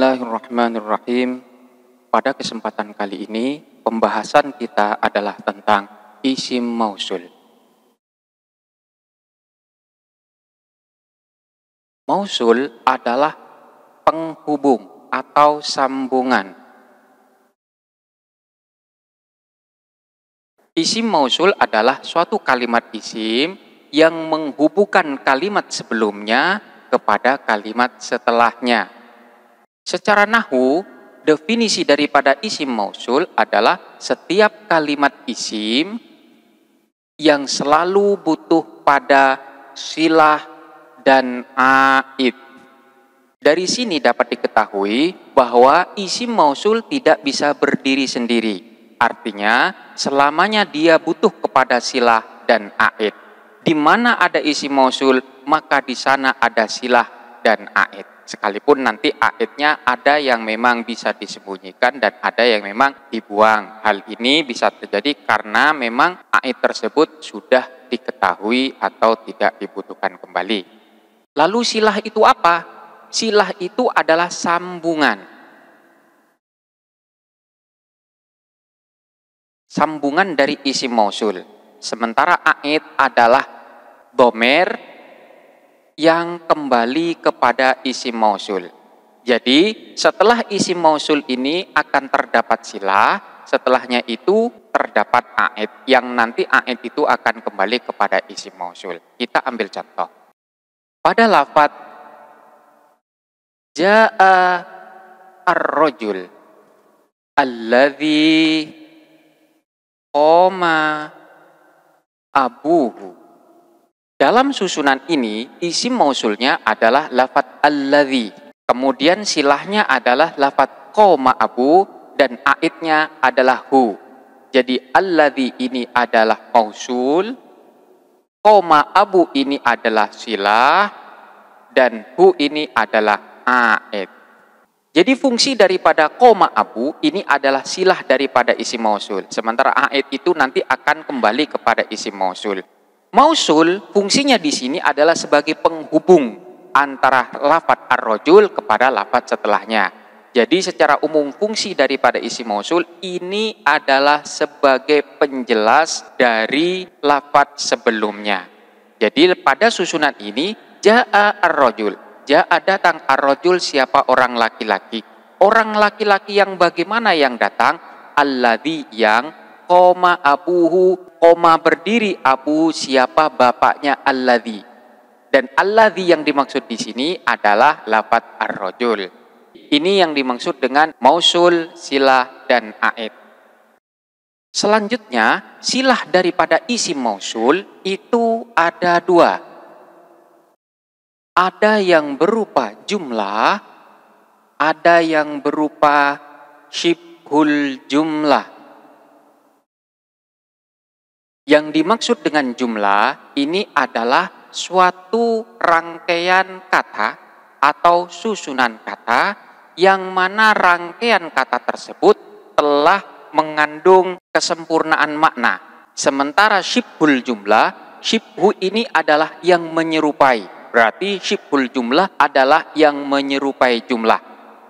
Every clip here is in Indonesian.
Bismillahirrahmanirrahim. Pada kesempatan kali ini, pembahasan kita adalah tentang isim mausul. Mausul adalah penghubung atau sambungan. Isim mausul adalah suatu kalimat isim yang menghubungkan kalimat sebelumnya kepada kalimat setelahnya. Secara nahu, definisi daripada isim mausul adalah setiap kalimat isim yang selalu butuh pada silah dan aid. Dari sini dapat diketahui bahwa isim mausul tidak bisa berdiri sendiri. Artinya, selamanya dia butuh kepada silah dan aid. Di mana ada isim mausul, maka di sana ada silah dan aid sekalipun nanti aitnya ada yang memang bisa disembunyikan dan ada yang memang dibuang. Hal ini bisa terjadi karena memang ait tersebut sudah diketahui atau tidak dibutuhkan kembali. Lalu silah itu apa? Silah itu adalah sambungan. Sambungan dari isi mausul. Sementara aid adalah domer yang kembali kepada isi mausul. Jadi setelah isi mausul ini akan terdapat sila. setelahnya itu terdapat aed yang nanti aed itu akan kembali kepada isi mausul. Kita ambil contoh. Pada lafat ja'a ar-rajul alladzi oma abuhu dalam susunan ini, isim mausulnya adalah lafat alladhi. Kemudian silahnya adalah lafat koma abu dan aitnya adalah hu. Jadi alladhi ini adalah mausul, koma abu ini adalah silah, dan hu ini adalah ait. Jadi fungsi daripada koma abu ini adalah silah daripada isim mausul. Sementara ait itu nanti akan kembali kepada isim mausul. Mausul fungsinya di sini adalah sebagai penghubung antara lafat ar-rojul kepada lafat setelahnya. Jadi secara umum fungsi daripada isi mausul ini adalah sebagai penjelas dari lafat sebelumnya. Jadi pada susunan ini ja'a ar-rajul, ja'a datang ar-rajul siapa orang laki-laki. Orang laki-laki yang bagaimana yang datang? Alladhi yang koma abuhu koma berdiri Abu siapa bapaknya Alladhi. Dan Alladhi yang dimaksud di sini adalah lapat ar-rojul. Ini yang dimaksud dengan mausul, silah, dan aid. Selanjutnya, silah daripada isi mausul itu ada dua. Ada yang berupa jumlah, ada yang berupa syibhul jumlah. Yang dimaksud dengan jumlah ini adalah suatu rangkaian kata atau susunan kata yang mana rangkaian kata tersebut telah mengandung kesempurnaan makna. Sementara syibhul jumlah, syibhu ini adalah yang menyerupai. Berarti syibhul jumlah adalah yang menyerupai jumlah.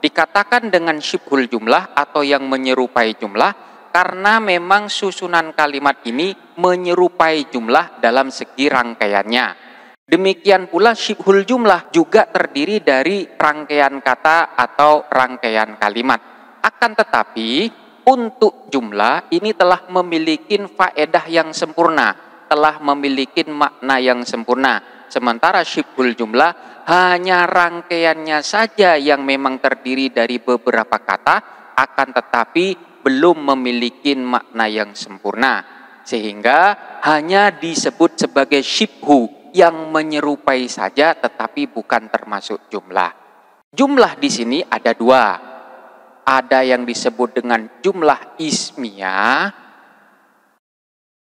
Dikatakan dengan syibhul jumlah atau yang menyerupai jumlah, karena memang susunan kalimat ini menyerupai jumlah dalam segi rangkaiannya. Demikian pula syibhul jumlah juga terdiri dari rangkaian kata atau rangkaian kalimat. Akan tetapi untuk jumlah ini telah memiliki faedah yang sempurna, telah memiliki makna yang sempurna. Sementara syibhul jumlah hanya rangkaiannya saja yang memang terdiri dari beberapa kata, akan tetapi belum memiliki makna yang sempurna sehingga hanya disebut sebagai syibhu yang menyerupai saja tetapi bukan termasuk jumlah. Jumlah di sini ada dua. Ada yang disebut dengan jumlah ismiyah,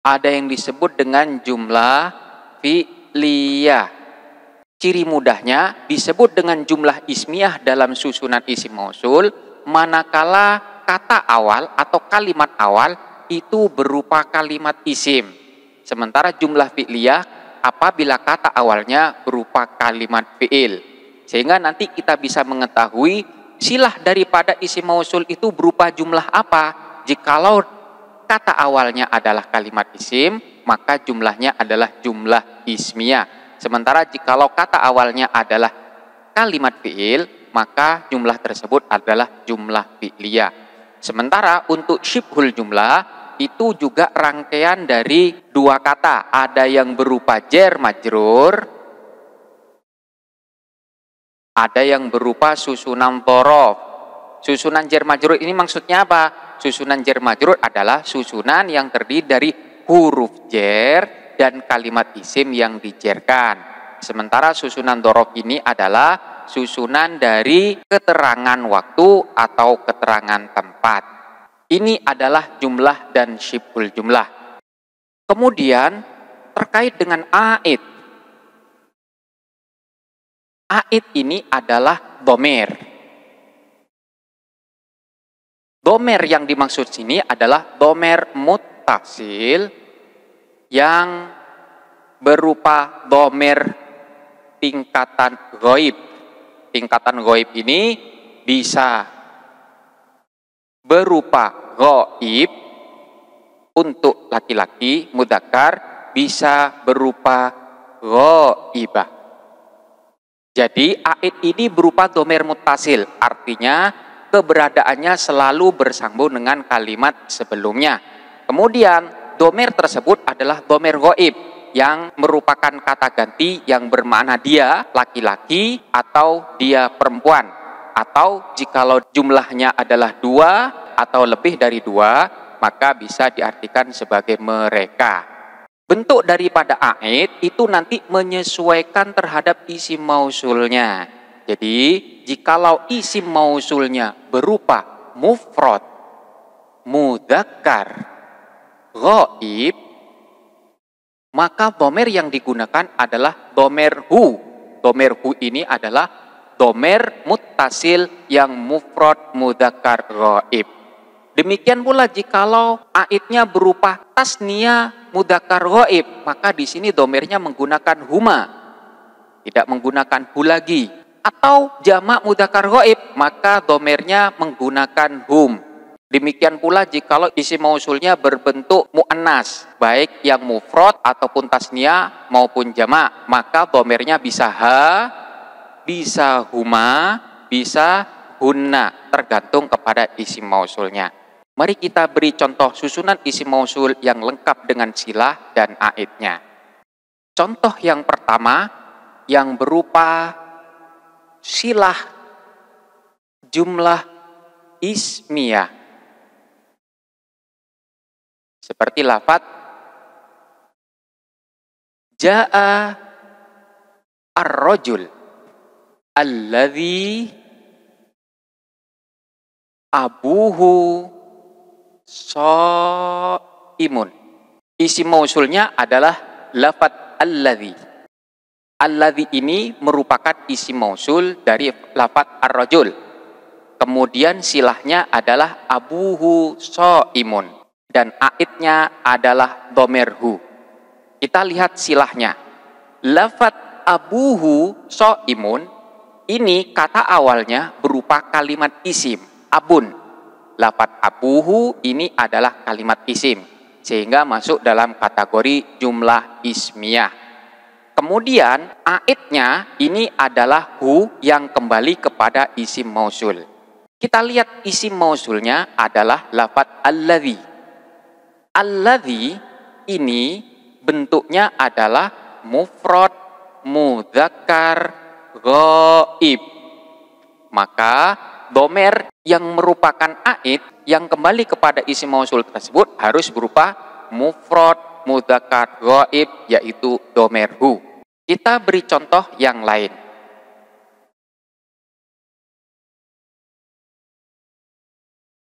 ada yang disebut dengan jumlah fi'liyah. Ciri mudahnya disebut dengan jumlah ismiyah dalam susunan isim mausul, manakala kata awal atau kalimat awal itu berupa kalimat isim. Sementara jumlah fi'liyah apabila kata awalnya berupa kalimat fi'il. Sehingga nanti kita bisa mengetahui silah daripada isim mausul itu berupa jumlah apa. Jikalau kata awalnya adalah kalimat isim, maka jumlahnya adalah jumlah ismiyah. Sementara jikalau kata awalnya adalah kalimat fi'il, maka jumlah tersebut adalah jumlah fi'liyah. Sementara untuk syibhul jumlah itu juga rangkaian dari dua kata. Ada yang berupa jer majrur, ada yang berupa susunan borof. Susunan jer majrur ini maksudnya apa? Susunan jer majrur adalah susunan yang terdiri dari huruf jer dan kalimat isim yang dijerkan. Sementara susunan dorof ini adalah susunan dari keterangan waktu atau keterangan tempat. Ini adalah jumlah dan syibul jumlah. Kemudian terkait dengan aid. Aid ini adalah domer. Domer yang dimaksud sini adalah domer mutasil yang berupa domer tingkatan goib tingkatan goib ini bisa berupa goib untuk laki-laki mudakar bisa berupa goibah. Jadi ait ini berupa domer mutasil, artinya keberadaannya selalu bersambung dengan kalimat sebelumnya. Kemudian domer tersebut adalah domer goib, yang merupakan kata ganti yang bermakna dia laki-laki atau dia perempuan atau jikalau jumlahnya adalah dua atau lebih dari dua maka bisa diartikan sebagai mereka bentuk daripada aid itu nanti menyesuaikan terhadap isi mausulnya jadi jikalau isi mausulnya berupa mufrad mudakar, ghaib maka domer yang digunakan adalah domer hu. Domer hu ini adalah domer mutasil yang mufrad mudakar roib. Demikian pula jikalau aitnya berupa tasnia mudakar roib, maka di sini domernya menggunakan huma, tidak menggunakan hu lagi. Atau jamak mudakar roib, maka domernya menggunakan hum, Demikian pula jikalau isi mausulnya berbentuk muanas baik yang mufrad ataupun tasnia maupun jama maka domernya bisa ha, bisa huma, bisa hunna, tergantung kepada isi mausulnya. Mari kita beri contoh susunan isi mausul yang lengkap dengan silah dan aitnya Contoh yang pertama yang berupa silah jumlah ismiyah seperti lafat Ja'a ar-rajul alladhi abuhu so'imun. Isi mausulnya adalah lafat alladhi. Alladhi ini merupakan isi mausul dari lafat ar-rajul. Kemudian silahnya adalah abuhu so'imun dan aitnya adalah domerhu. Kita lihat silahnya. Lafat abuhu so imun, ini kata awalnya berupa kalimat isim, abun. Lafat abuhu ini adalah kalimat isim, sehingga masuk dalam kategori jumlah ismiyah. Kemudian aitnya ini adalah hu yang kembali kepada isim mausul. Kita lihat isim mausulnya adalah lafat alladhi Alladhi ini bentuknya adalah mufrad mudzakkar ghaib. Maka domer yang merupakan aid yang kembali kepada isi mausul tersebut harus berupa mufrad mudzakkar ghaib yaitu domerhu. Kita beri contoh yang lain.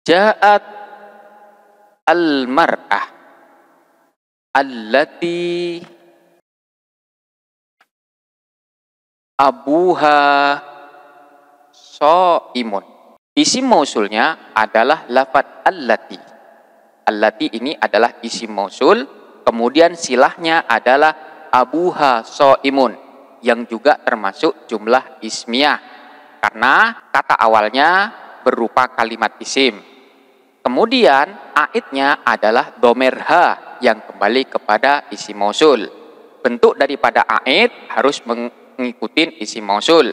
Ja'at al-mar'ah allati abuha so'imun. Isi mausulnya adalah lafat allati. Allati ini adalah isi mausul, kemudian silahnya adalah abuha so'imun yang juga termasuk jumlah ismiyah karena kata awalnya berupa kalimat isim Kemudian aitnya adalah domerha yang kembali kepada isi mausul. Bentuk daripada ait harus mengikuti isi mausul.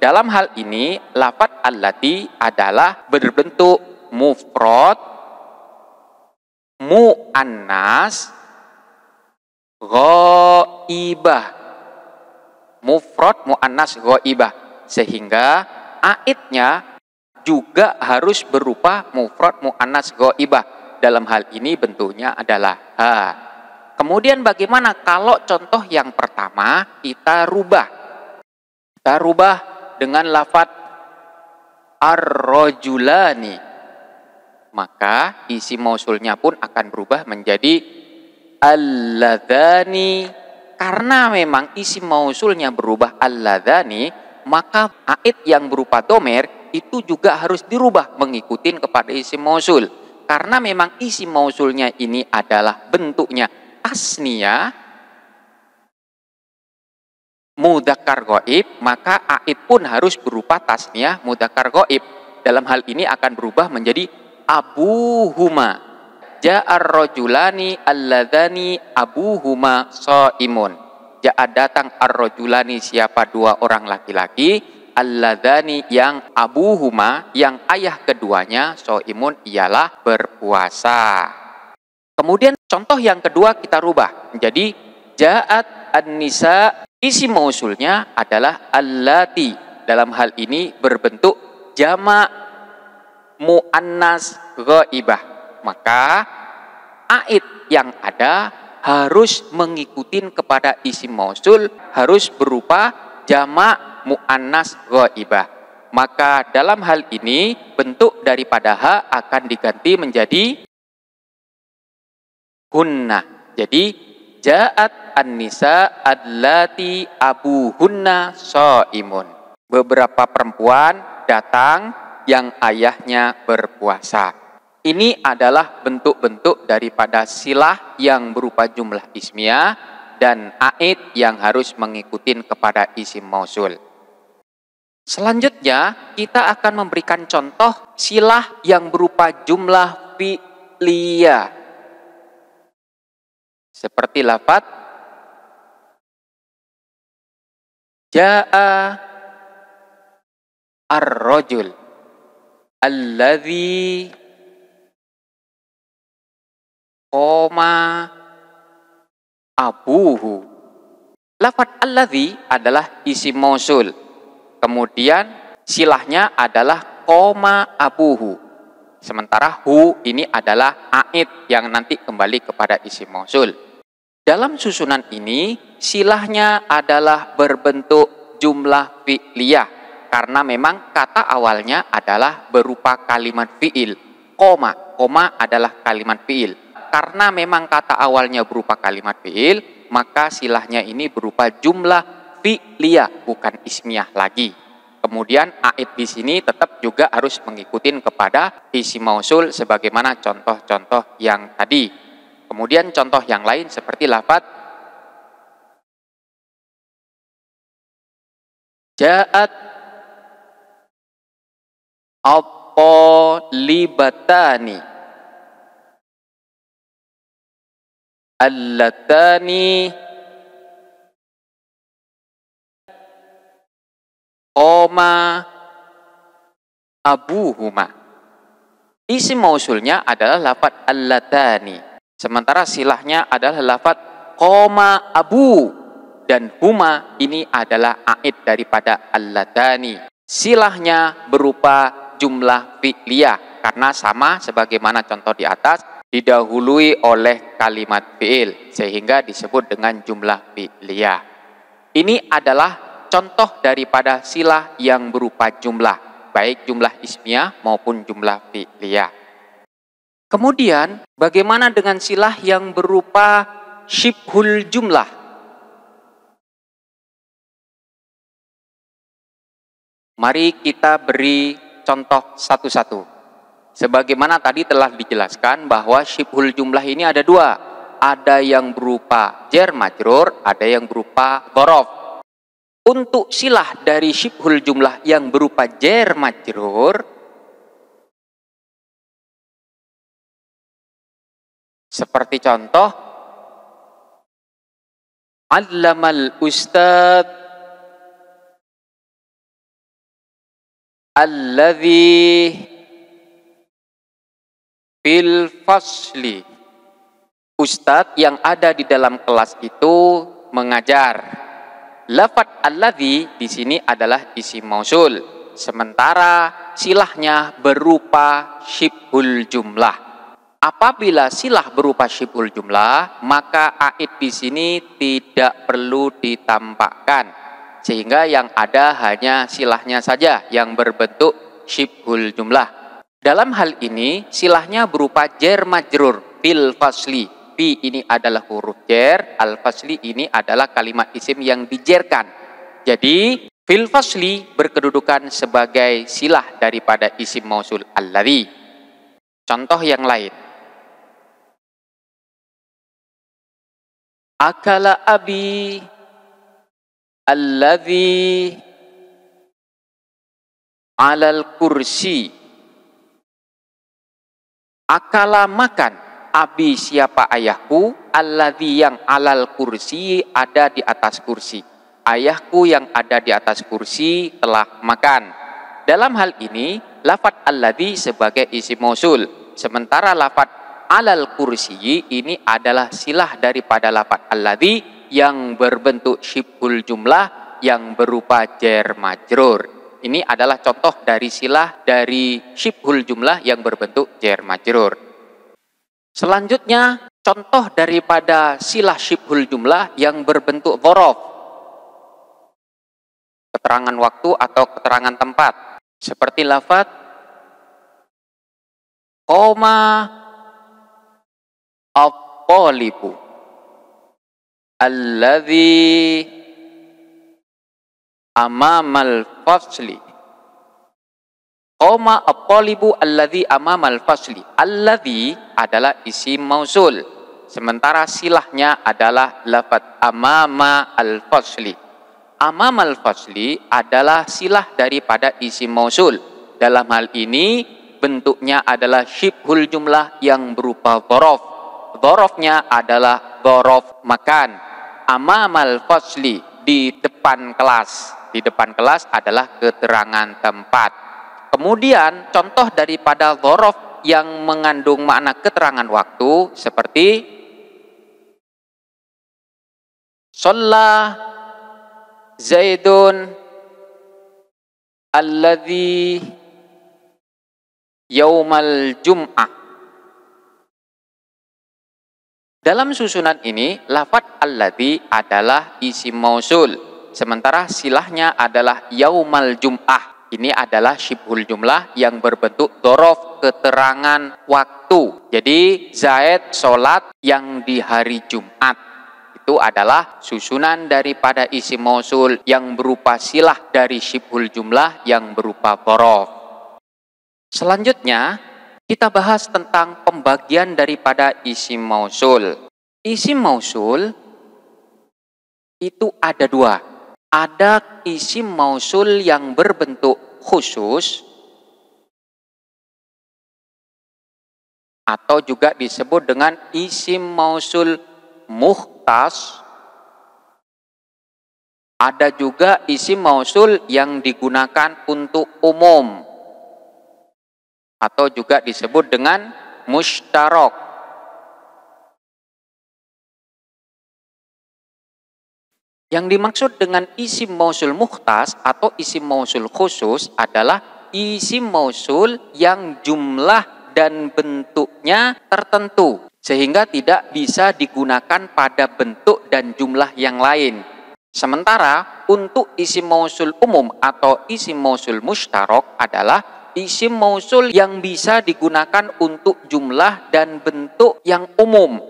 Dalam hal ini lafat alati adalah berbentuk mufrad muannas ghaibah. Mufrad muannas ghaibah sehingga aitnya juga harus berupa mufrad mu'anas goibah. Dalam hal ini bentuknya adalah ha. Kemudian bagaimana kalau contoh yang pertama kita rubah. Kita rubah dengan lafat ar-rojulani. Maka isi mausulnya pun akan berubah menjadi alladhani. Karena memang isi mausulnya berubah alladhani, maka ait yang berupa domer itu juga harus dirubah mengikuti kepada isi mausul. Karena memang isi mausulnya ini adalah bentuknya asnia mudakar goib, maka aid pun harus berupa tasnia mudakar goib. Dalam hal ini akan berubah menjadi abu huma Ja'ar rojulani alladhani huma so'imun. ja'ad datang ar-rojulani siapa dua orang laki-laki alladani yang abuhuma yang ayah keduanya soimun ialah berpuasa. Kemudian contoh yang kedua kita rubah menjadi jaat an-nisa isi mausulnya adalah allati. Dalam hal ini berbentuk Jama muannas ghaibah. Maka ait yang ada harus mengikuti kepada isi mausul harus berupa Jama mu'annas ghaibah. Maka dalam hal ini bentuk daripada ha akan diganti menjadi hunna. Jadi ja'at an-nisa adlati hunna so'imun. Beberapa perempuan datang yang ayahnya berpuasa. Ini adalah bentuk-bentuk daripada silah yang berupa jumlah ismiah dan aid yang harus mengikuti kepada isim mausul. Selanjutnya, kita akan memberikan contoh silah yang berupa jumlah pilihan Seperti lafat Ja'a ar-rajul alladhi koma abuhu. Lafat alladhi adalah isi mausul Kemudian silahnya adalah koma abuhu. Sementara hu ini adalah aid yang nanti kembali kepada isi mausul. Dalam susunan ini silahnya adalah berbentuk jumlah fi'liyah karena memang kata awalnya adalah berupa kalimat fi'il. Koma, koma adalah kalimat fi'il. Karena memang kata awalnya berupa kalimat fi'il, maka silahnya ini berupa jumlah lihat bukan ismiyah lagi. Kemudian ait di sini tetap juga harus mengikuti kepada isi mausul sebagaimana contoh-contoh yang tadi. Kemudian contoh yang lain seperti lafat ja'at libatani allatani koma Huma. Isi mausulnya adalah lafat allatani. Sementara silahnya adalah lafat koma abu. Dan huma ini adalah aid daripada allatani. Silahnya berupa jumlah fi'liyah. Karena sama sebagaimana contoh di atas. Didahului oleh kalimat fi'il. Sehingga disebut dengan jumlah fi'liyah. Ini adalah contoh daripada silah yang berupa jumlah, baik jumlah ismiah maupun jumlah fi'liyah. Kemudian, bagaimana dengan silah yang berupa syibhul jumlah? Mari kita beri contoh satu-satu. Sebagaimana tadi telah dijelaskan bahwa syibhul jumlah ini ada dua. Ada yang berupa jer majrur, ada yang berupa gorof untuk silah dari syibhul jumlah yang berupa jer majrur seperti contoh allamal ustad alladhi fil fasli ustad yang ada di dalam kelas itu mengajar Lafat alladhi di sini adalah isi mausul. Sementara silahnya berupa syibhul jumlah. Apabila silah berupa syibhul jumlah, maka aid di sini tidak perlu ditampakkan. Sehingga yang ada hanya silahnya saja yang berbentuk syibhul jumlah. Dalam hal ini, silahnya berupa jermajrur pil fasli fi ini adalah huruf jer, al fasli ini adalah kalimat isim yang dijerkan. Jadi fil fasli berkedudukan sebagai silah daripada isim mausul alladhi. Contoh yang lain. Akala abi alladhi alal kursi. Akala makan abi siapa ayahku alladhi yang alal kursi ada di atas kursi ayahku yang ada di atas kursi telah makan dalam hal ini lafat alladhi sebagai isi mosul, sementara lafat alal kursi ini adalah silah daripada lafat alladhi yang berbentuk syibhul jumlah yang berupa jer majrur ini adalah contoh dari silah dari syibhul jumlah yang berbentuk jer Selanjutnya, contoh daripada silah syibhul jumlah yang berbentuk dhorof. Keterangan waktu atau keterangan tempat. Seperti lafat, koma al alladhi amamal fasli Oma apolibu alladhi amamal fasli. Alladhi adalah isi mausul. Sementara silahnya adalah lafad amama al-fasli. Amama al-fasli adalah silah daripada isi mausul. Dalam hal ini bentuknya adalah syibhul jumlah yang berupa dhorof. Dhorofnya adalah dhorof makan. al fasli di depan kelas. Di depan kelas adalah keterangan tempat Kemudian contoh daripada dhorof yang mengandung makna keterangan waktu seperti Sallah Zaidun alladhi yaumal jum'ah Dalam susunan ini, lafat alladhi adalah isi mausul, sementara silahnya adalah yaumal jum'ah ini adalah syibhul jumlah yang berbentuk dorof keterangan waktu. Jadi Zaid sholat yang di hari Jumat itu adalah susunan daripada isi mausul yang berupa silah dari syibhul jumlah yang berupa dorof. Selanjutnya kita bahas tentang pembagian daripada isi mausul. Isi mausul itu ada dua, ada isim mausul yang berbentuk khusus atau juga disebut dengan isim mausul muhtas ada juga isim mausul yang digunakan untuk umum atau juga disebut dengan mustarok Yang dimaksud dengan isim mausul muhtas atau isim mausul khusus adalah isim mausul yang jumlah dan bentuknya tertentu sehingga tidak bisa digunakan pada bentuk dan jumlah yang lain. Sementara untuk isim mausul umum atau isim mausul mustarok adalah isim mausul yang bisa digunakan untuk jumlah dan bentuk yang umum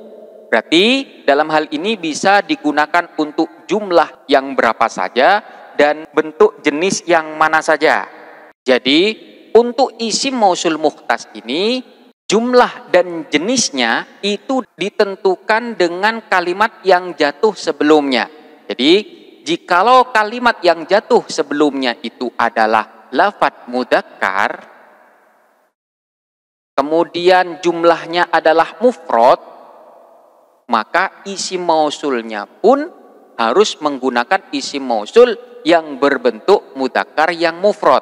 Berarti dalam hal ini bisa digunakan untuk jumlah yang berapa saja dan bentuk jenis yang mana saja. Jadi untuk isi mausul muhtas ini jumlah dan jenisnya itu ditentukan dengan kalimat yang jatuh sebelumnya. Jadi jikalau kalimat yang jatuh sebelumnya itu adalah lafat mudakar, kemudian jumlahnya adalah mufrod, maka isi mausulnya pun harus menggunakan isi mausul yang berbentuk mudakar yang mufrad.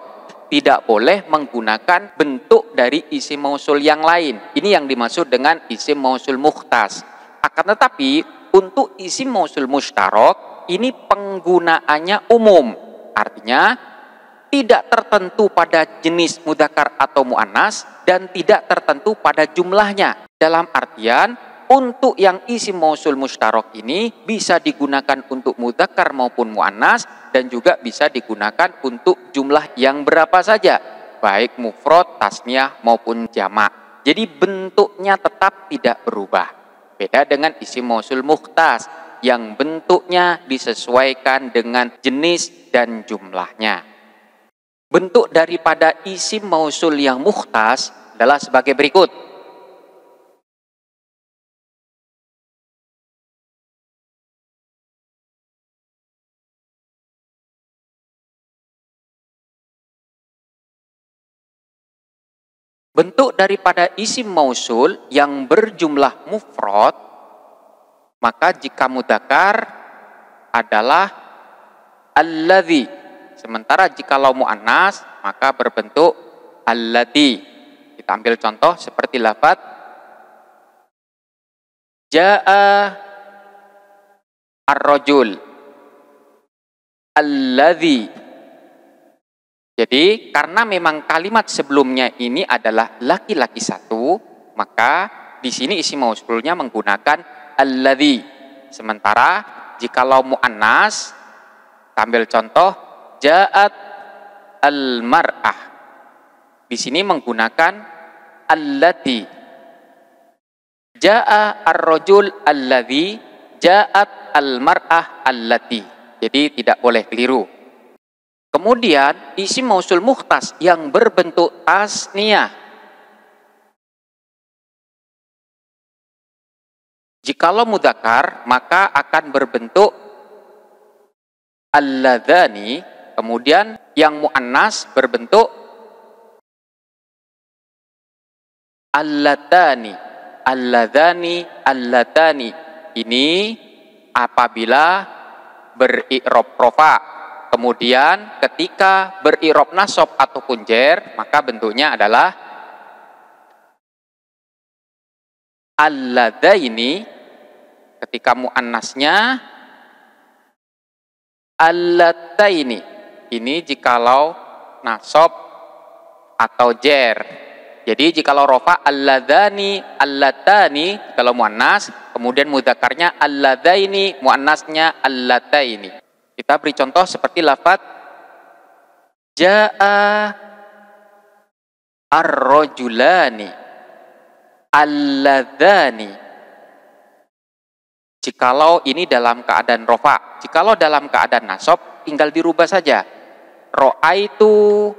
Tidak boleh menggunakan bentuk dari isi mausul yang lain. Ini yang dimaksud dengan isi mausul muhtas. Akan tetapi untuk isi mausul mustarok ini penggunaannya umum. Artinya tidak tertentu pada jenis mudakar atau mu'anas dan tidak tertentu pada jumlahnya. Dalam artian untuk yang isi mausul mustarok ini bisa digunakan untuk mudakar maupun mu'anas dan juga bisa digunakan untuk jumlah yang berapa saja baik mufrad, tasniah maupun jamak. Jadi bentuknya tetap tidak berubah. Beda dengan isi mausul muhtas yang bentuknya disesuaikan dengan jenis dan jumlahnya. Bentuk daripada isi mausul yang muhtas adalah sebagai berikut. bentuk daripada isi mausul yang berjumlah mufrad maka jika mudakar adalah alladhi sementara jika laumu anas maka berbentuk alladhi kita ambil contoh seperti lafat jaa ar-rajul alladhi jadi karena memang kalimat sebelumnya ini adalah laki-laki satu, maka di sini isi mausulnya menggunakan alladhi. Sementara jikalau mu'annas, tampil contoh, ja'at al-mar'ah. Di sini menggunakan alladhi. Ja'a ar-rajul alladhi, ja'at al-mar'ah alladhi. Jadi tidak boleh keliru. Kemudian isi mausul muhtas yang berbentuk tasniah. Jikalau mudakar, maka akan berbentuk al-ladani. kemudian yang mu'annas berbentuk al-ladani, Alladhani, ladani Ini apabila beri'rob rofa' Kemudian ketika berirob nasob atau kunjer, maka bentuknya adalah ini ketika muannasnya allataini. Ini ini jikalau nasob atau jer. Jadi jikalau rofa ini alladani ini kalau muannas, kemudian ini alladaini, muannasnya ini. Kita beri contoh seperti lafat Ja'a ar-rajulani alladhani Jikalau ini dalam keadaan rofa, jikalau dalam keadaan nasob, tinggal dirubah saja. Roa itu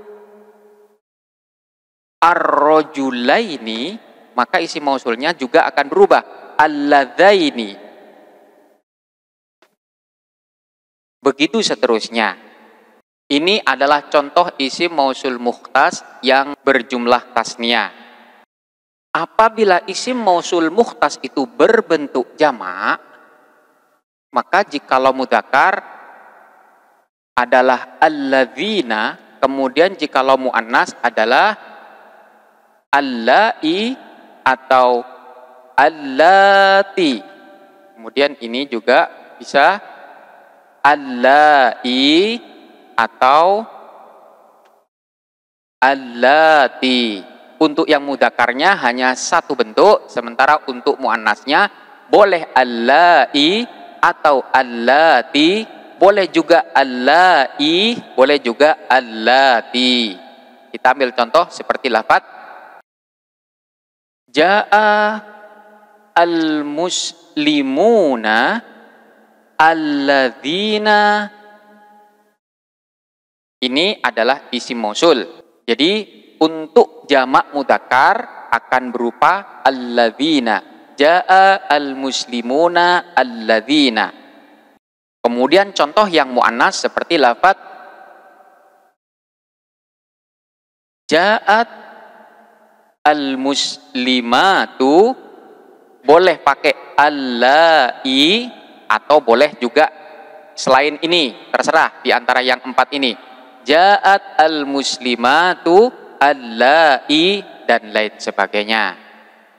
ar-rajulaini maka isi mausulnya juga akan berubah alladzaini Begitu seterusnya. Ini adalah contoh isi mausul muhtas yang berjumlah tasnia. Apabila isi mausul muhtas itu berbentuk jamak, maka jikalau mudakar adalah alladzina, kemudian jikalau muannas adalah allai atau allati. Kemudian ini juga bisa allai atau allati. Untuk yang mudakarnya hanya satu bentuk, sementara untuk muannasnya boleh allai atau allati, boleh juga allai, boleh juga allati. Kita ambil contoh seperti lafat Ja'a al-muslimuna alladzina ini adalah isi mosul. Jadi untuk jamak mudakar akan berupa alladzina. Ja'a al-muslimuna alladzina. Kemudian contoh yang mu'annas seperti lafat Ja'at al-muslimatu boleh pakai ala'i atau boleh juga selain ini terserah di antara yang empat ini jaat al muslimatu allai dan lain sebagainya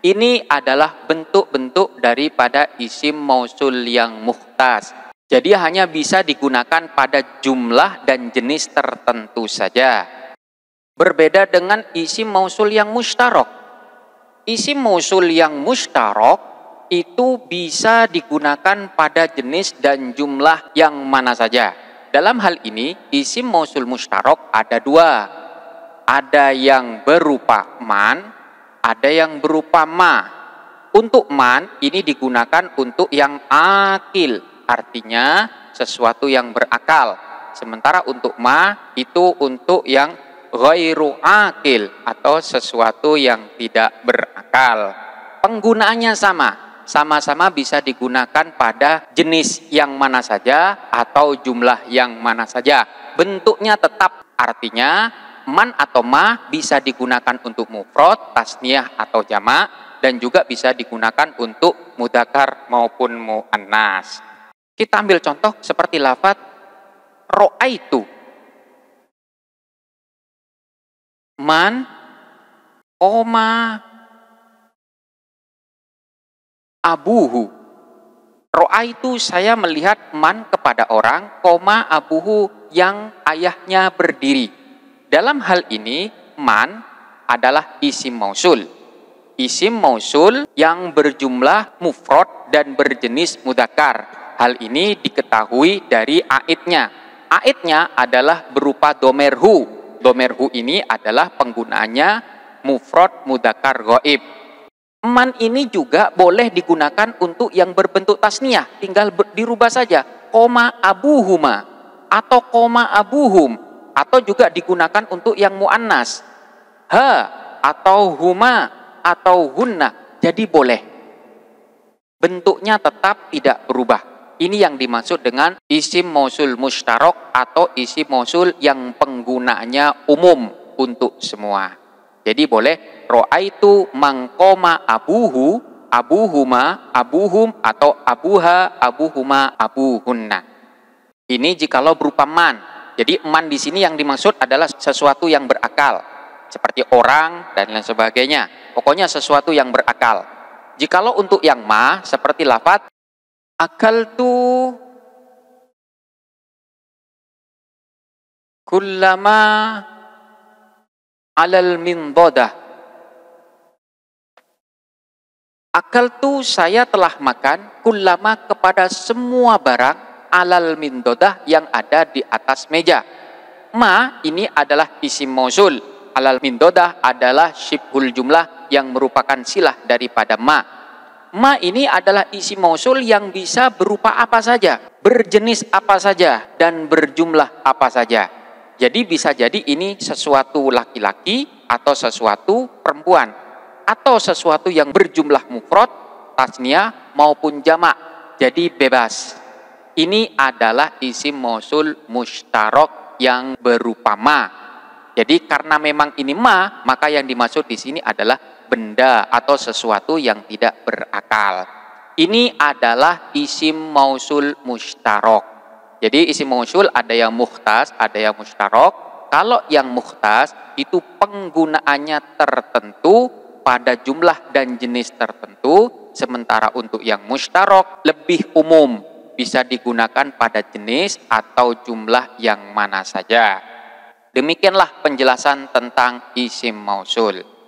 ini adalah bentuk-bentuk daripada isim mausul yang muhtas jadi hanya bisa digunakan pada jumlah dan jenis tertentu saja berbeda dengan isim mausul yang mustarok isim mausul yang mustarok itu bisa digunakan pada jenis dan jumlah yang mana saja. Dalam hal ini, isim mausul mustarok ada dua. Ada yang berupa man, ada yang berupa ma. Untuk man, ini digunakan untuk yang akil, artinya sesuatu yang berakal. Sementara untuk ma, itu untuk yang ghairu akil atau sesuatu yang tidak berakal. Penggunaannya sama, sama-sama bisa digunakan pada jenis yang mana saja atau jumlah yang mana saja. Bentuknya tetap artinya man atau ma bisa digunakan untuk mufrad, tasniyah atau jamak dan juga bisa digunakan untuk mudakar maupun muannas. Kita ambil contoh seperti lafat ro'aitu. Man, oma, abuhu. Ro'a itu saya melihat man kepada orang, koma abuhu yang ayahnya berdiri. Dalam hal ini, man adalah isim mausul. Isim mausul yang berjumlah mufrad dan berjenis mudakar. Hal ini diketahui dari aitnya. Aitnya adalah berupa domerhu. Domerhu ini adalah penggunaannya mufrad mudakar goib Man ini juga boleh digunakan untuk yang berbentuk tasniah, tinggal ber, dirubah saja koma abuhuma atau koma abuhum atau juga digunakan untuk yang muannas. Ha atau huma atau hunna. Jadi boleh. Bentuknya tetap tidak berubah. Ini yang dimaksud dengan isim mosul mustarok atau isim mosul yang penggunanya umum untuk semua. Jadi boleh ro'aitu mangkoma abuhu, abuhuma, abuhum, atau abuha, abuhuma, abuhunna. Ini jikalau berupa man. Jadi man di sini yang dimaksud adalah sesuatu yang berakal. Seperti orang dan lain sebagainya. Pokoknya sesuatu yang berakal. Jikalau untuk yang ma, seperti lafat, akal tu kullama alal min mindodah. Akal tu saya telah makan kulama kepada semua barang alal min mindodah yang ada di atas meja. Ma ini adalah isi mausul. Alal min mindodah adalah syibhul jumlah yang merupakan silah daripada ma. Ma ini adalah isi mausul yang bisa berupa apa saja, berjenis apa saja, dan berjumlah apa saja. Jadi bisa jadi ini sesuatu laki-laki atau sesuatu perempuan atau sesuatu yang berjumlah mufrad, tasnia maupun jamak. Jadi bebas. Ini adalah isim mausul mustarok yang berupa ma. Jadi karena memang ini ma, maka yang dimaksud di sini adalah benda atau sesuatu yang tidak berakal. Ini adalah isim mausul mustarok jadi isi mausul ada yang muhtas, ada yang mustarok. Kalau yang muhtas itu penggunaannya tertentu pada jumlah dan jenis tertentu, sementara untuk yang mustarok lebih umum bisa digunakan pada jenis atau jumlah yang mana saja. Demikianlah penjelasan tentang isim mausul.